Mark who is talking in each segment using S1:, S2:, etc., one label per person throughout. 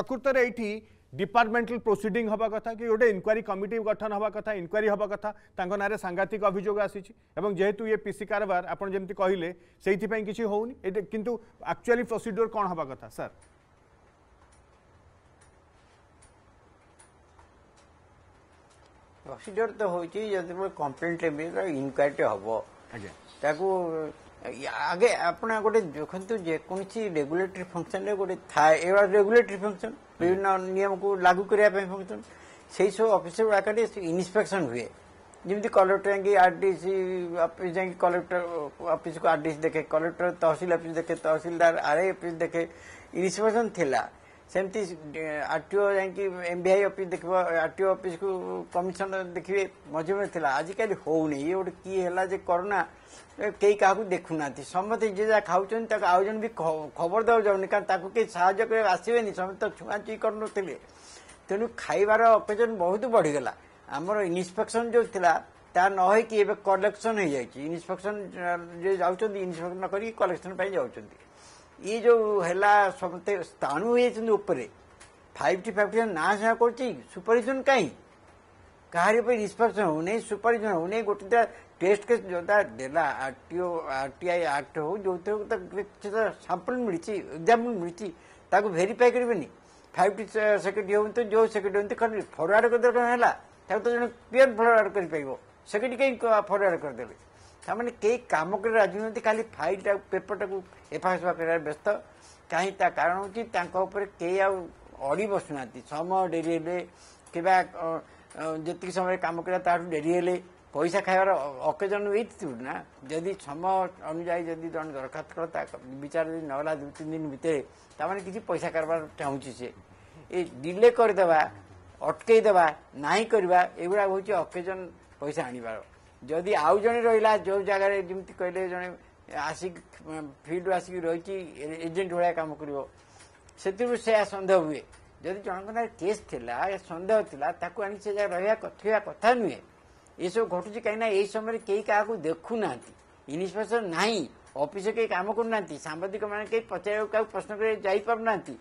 S1: प्रकृत ये departmental proceeding हवा कथा कि गोटे इनक्वारी कमिटी गठन हवा कथा इनक्वारी हवा कथा सांघातिक अभोग आसी जेहेतु ये पीसी कारबार आप जमी कहले से किसी हो कि आकचुआली प्रोसीडियर कौन हवा कथ सर
S2: प्रोसीडियर तो हूँ जब कंप्लेन इनक्वारी हम ताकू আগে আপনার গোটে দেখন্তু যেকোনছি রেগুলেটরি ফংশনরে গোটে থায় এবার রেগুলেটরি ফংশন বিভিন্ন নিয়মকু লাগু করিয়া পাই ফংশন সেই সব অফিসর আকারে ইন্সপেকশন হুয়ে যেমনি কলেক্টর যাই আরডিসি অফিস যাই কলেক্টর অফিস কু আরডিসি দেখে কলেক্টর তহসিল অফিস দেখে তহসিলদার আরআই অফিস দেখে ইন্সপেকশন থিলা ସେମିତି ଆର୍ ଟି ଓ ଯାଇକି ଏମ୍ ବି ଆଇ ଅଫିସ୍ ଦେଖିବ ଆର୍ ଟି ଓ ଅଫିସ୍କୁ କମିଶନର ଦେଖିବେ ମଝିରେ ମଝି ଥିଲା ଆଜିକାଲି ହେଉନି ଇଏ ଗୋଟେ କିଏ ହେଲା ଯେ କରୋନା କେହି କାହାକୁ ଦେଖୁନାହାନ୍ତି ସମସ୍ତେ ଯିଏ ଯାହା ଖାଉଛନ୍ତି ତାକୁ ଆଉ ଜଣେ ବି ଖବର ଦେବାକୁ ଯାଉନି କାରଣ ତାକୁ କେହି ସାହାଯ୍ୟ କରିବାକୁ ଆସିବେନି ସମସ୍ତେ ଛୁଆଁଛୁଇଁ କରୁନଥିଲେ ତେଣୁ ଖାଇବାର ଅକେଜନ୍ ବହୁତ ବଢ଼ିଗଲା ଆମର ଇନ୍ସପେକ୍ସନ୍ ଯେଉଁ ଥିଲା ତା ନ ହେଇକି ଏବେ କଲେକ୍ସନ୍ ହେଇଯାଇଛି ଇନ୍ସପେକ୍ସନ୍ ଯିଏ ଯାଉଛନ୍ତି ଇନ୍ସପେକ୍ସନ୍ ନ କରିକି କଲେକ୍ସନ୍ ପାଇଁ ଯାଉଛନ୍ତି ಈ ଯେଉଁ ହେଲା ସମସ୍ତେ ସ୍ଥାଣୁ ହୋଇଯାଇଛନ୍ତି ଉପରେ ଫାଇଭ୍ ଟି ଫାଇଭ୍ ଟି ନାଶା କରୁଛି ସୁପରଭିଜନ୍ କାହିଁ କାହାରି ଉପରେ ନିଷ୍ପକ୍ଷ ହେଉନି ସୁପରଭିଜନ୍ ହେଉନି ଗୋଟେଟା ଟେଷ୍ଟ କେସ୍ ଯେଉଁଟା ଦେଲା ଆର୍ଟିଓ ଆର୍ଟିଆଇ ଆକ୍ଟ ହେଉ ଯେଉଁଥିରେ ସେଟା ସାମ୍ପଲ୍ ମିଳିଛି ଏକ୍ଜାମ୍ପଲ୍ ମିଳିଛି ତାକୁ ଭେରିଫାଏ କରିବେନି ଫାଇଭ୍ ଟି ସେକ୍ରେଟେରୀ ହୁଅନ୍ତୁ ଯେଉଁ ସେକ୍ରେଟେରୀ ହୁଅନ୍ତୁ ଖାଲି ଫରୱାର୍ଡ଼ କରିଦେଲେ କ'ଣ ହେଲା ତାକୁ ତ ଜଣେ ପିଅର୍ ଫରୱାର୍ଡ଼ କରିପାରିବ ସେକ୍ରେଟେରୀ କାହିଁ ଫରୱାର୍ଡ଼ କରିଦେଲେ ସେମାନେ କେହି କାମ କରି ରାଜି ନୁହନ୍ତି ଖାଲି ଫାଇଲ୍ଟା ପେପରଟାକୁ ଏଫାଇଆର ସେବା କରିବାରେ ବ୍ୟସ୍ତ କାହିଁକି ତା କାରଣ ହେଉଛି ତାଙ୍କ ଉପରେ କେହି ଆଉ ଅଡ଼ି ବସୁନାହାନ୍ତି ସମୟ ଡେରି ହେଲେ କିମ୍ବା ଯେତିକି ସମୟରେ କାମ କରିବା ତାଠୁ ଡେରି ହେଲେ ପଇସା ଖାଇବାର ଅକେଜନ ହେଇଥିବୁ ନା ଯଦି ସମୟ ଅନୁଯାୟୀ ଯଦି ଜଣେ ଦରଖାସ୍ତ କର ତା ବିଚାର ଯଦି ନଗଲା ଦୁଇ ତିନି ଦିନ ଭିତରେ ତାମାନେ କିଛି ପଇସା କାରବାର ଚାହୁଁଛି ସେ ଏ ଡିଲେ କରିଦେବା ଅଟକେଇ ଦେବା ନାହିଁ କରିବା ଏଗୁଡ଼ାକ ହେଉଛି ଅକେଜନ ପଇସା ଆଣିବାର ଯଦି ଆଉ ଜଣେ ରହିଲା ଯେଉଁ ଜାଗାରେ ଯେମିତି କହିଲେ ଜଣେ ଆସିକି ଫିଲ୍ଡରୁ ଆସିକି ରହିଛି ଏଜେଣ୍ଟ ଭଳିଆ କାମ କରିବ ସେଥିରୁ ସେ ସନ୍ଦେହ ହୁଏ ଯଦି ଜଣଙ୍କ ନାଁ କେସ୍ ଥିଲା ସନ୍ଦେହ ଥିଲା ତାକୁ ଆଣି ସେ ଜାଗା ରହିବା କଥା କଥା ନୁହେଁ ଏସବୁ ଘଟୁଛି କାହିଁକିନା ଏହି ସମୟରେ କେହି କାହାକୁ ଦେଖୁନାହାନ୍ତି ଇନ୍ସପେକ୍ସନ୍ ନାହିଁ ଅଫିସ କେହି କାମ କରୁନାହାନ୍ତି ସାମ୍ବାଦିକମାନେ କେହି ପଚାରିବାକୁ କାହାକୁ ପ୍ରଶ୍ନ କରିବାକୁ ଯାଇପାରୁନାହାନ୍ତି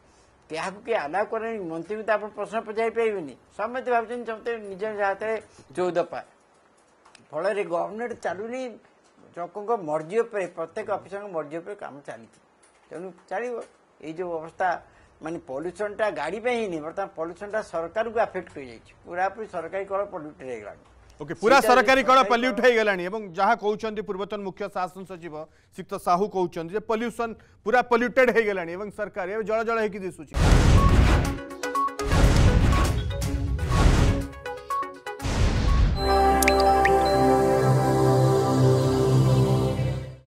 S2: କାହାକୁ କେହି ଆଲାଉ କରେନି ବି ତ ଆପଣ ପ୍ରଶ୍ନ ପଚାରି ପାରିବେନି ସମସ୍ତେ ଭାବୁଛନ୍ତି ସମସ୍ତେ ନିଜ ହାତରେ ଚଉଦ ପାଏ फल गवर्नमेंट चलूनि लोक मर्जी पर प्रत्येक अफिस मर्जी उपरे काम चलती तेणु चल ये अवस्था मानते पल्यूशन टाइम गाड़ी ही बर्तमान पल्यूशन टाइम सरकार को अफेक्ट हो जाए पूरा पूरी सरकारी कल पल्यूट
S1: ओके पूरा सरकारी कड़ पल्यूट एवं जहाँ कौन पूर्वतन मुख्य शासन सचिव सिक्त साहू कहते पल्यूशन पूरा पल्यूटेड हो गला सरकार जल जल हो